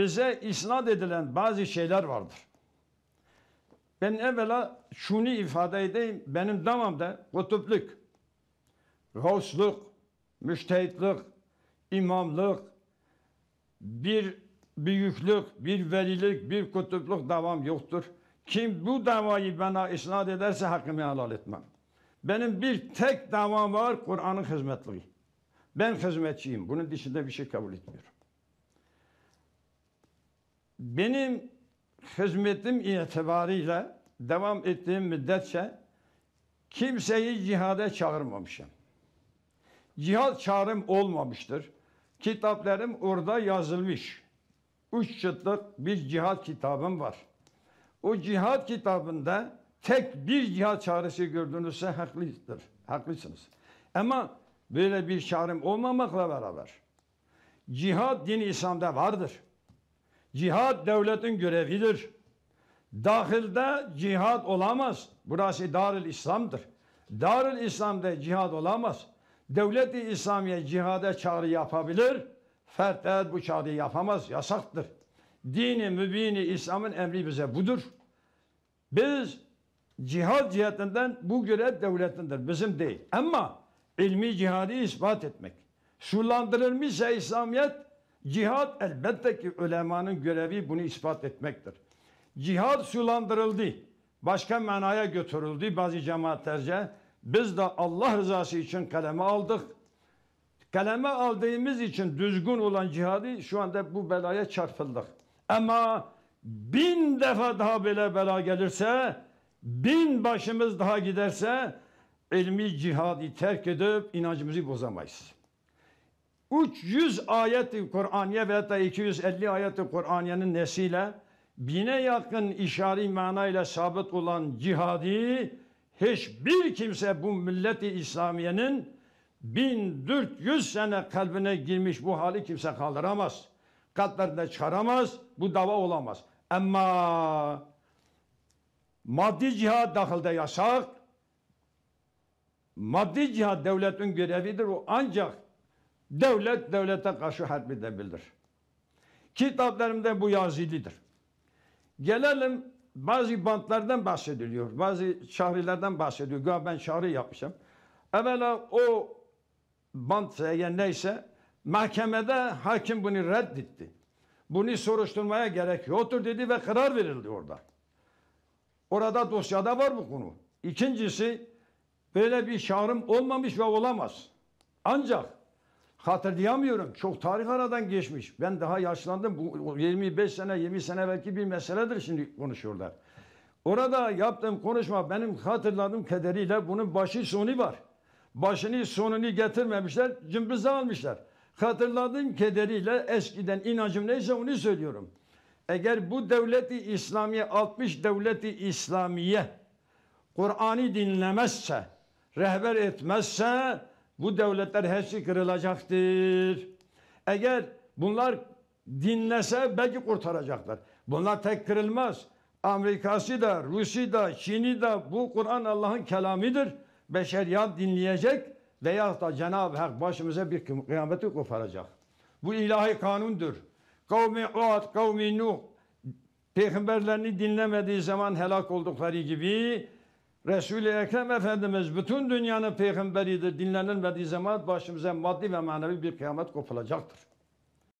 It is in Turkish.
bize isnat edilen bazı şeyler vardır. Ben evvela şunu ifade edeyim. Benim damamda kutupluk, gavsluk, müştehitlik, imamlık, bir büyüklük, bir velilik, bir kutupluk devam yoktur. Kim bu davayı bana isnat ederse hakkımı helal etmem. Benim bir tek davam var Kur'an'ın hizmetliği. Ben hizmetçiyim. Bunun dışında bir şey kabul etmiyorum. Benim hizmetim itibariyle devam ettiğim müddetçe kimseyi cihada çağırmamışım. Cihad çağrım olmamıştır. Kitaplarım orada yazılmış. Üç çıtlık bir cihad kitabım var. O cihad kitabında tek bir cihad çağrısı gördünüzse haklıdır. Haklısınız. Ama böyle bir çağrım olmamakla beraber cihad din İslam'da vardır. Cihad devletin görevidir. Dahilde cihad olamaz. Burası Darül İslam'dır. Darül İslam'da cihad olamaz. Devleti İslamiye cihada çağrı yapabilir. Fertler bu çağrıyı yapamaz. Yasaktır. Dini mübini İslam'ın emri bize budur. Biz cihad cihetinden bu görev devletindir. Bizim değil. Ama ilmi cihadı ispat etmek. Sulandırılmışsa İslamiyet Cihad elbette ki ulemanın görevi bunu ispat etmektir. Cihad sulandırıldı. Başka manaya götürüldü bazı cemaatlerce. Biz de Allah rızası için kaleme aldık. Kaleme aldığımız için düzgün olan cihadı şu anda bu belaya çarpıldık. Ama bin defa daha böyle bela gelirse, bin başımız daha giderse ilmi cihadi terk edip inancımızı bozamayız. 300 ayet-i Kur'aniye ve hatta 250 ayet-i Kur'aniye'nin nesiyle bine yakın işari manayla sabit olan cihadi hiçbir kimse bu milleti İslamiye'nin 1400 sene kalbine girmiş bu hali kimse kaldıramaz. Katlarına çıkaramaz. Bu dava olamaz. Ama maddi cihad dahilde yasak. Maddi cihad devletin görevidir. O ancak devlet devlete karşı harp edebilir. Kitaplarımda bu yazılıdır. Gelelim bazı bantlardan bahsediliyor. Bazı şahrilerden bahsediyor. Gör ben şahri yapmışım. Evvela o bant yani neyse mahkemede hakim bunu reddetti. Bunu soruşturmaya gerek yoktur dedi ve karar verildi orada. Orada dosyada var bu konu. İkincisi böyle bir şahrim olmamış ve olamaz. Ancak Hatırlayamıyorum. Çok tarih aradan geçmiş. Ben daha yaşlandım. Bu 25 sene, 20 sene belki bir meseledir şimdi konuşuyorlar. Orada yaptığım konuşma benim hatırladığım kederiyle bunun başı sonu var. Başını sonunu getirmemişler, cımbızı almışlar. Hatırladığım kederiyle eskiden inancım neyse onu söylüyorum. Eğer bu devleti İslamiye, 60 devleti İslamiye Kur'an'ı dinlemezse, rehber etmezse bu devletler her şey kırılacaktır. Eğer bunlar dinlese belki kurtaracaklar. Bunlar tek kırılmaz. Amerika'sı da, Rus'u da, Çin'i de bu Kur'an Allah'ın kelamidir. Beşeriyat dinleyecek veya da Cenab-ı Hak başımıza bir kıyameti koparacak. Bu ilahi kanundur. Kavmi Uad, kavmi Nuh peygamberlerini dinlemediği zaman helak oldukları gibi Resul-i Ekrem Efendimiz bütün dünyanın peygamberidir. Dinlenilmediği zaman başımıza maddi ve manevi bir kıyamet kopulacaktır.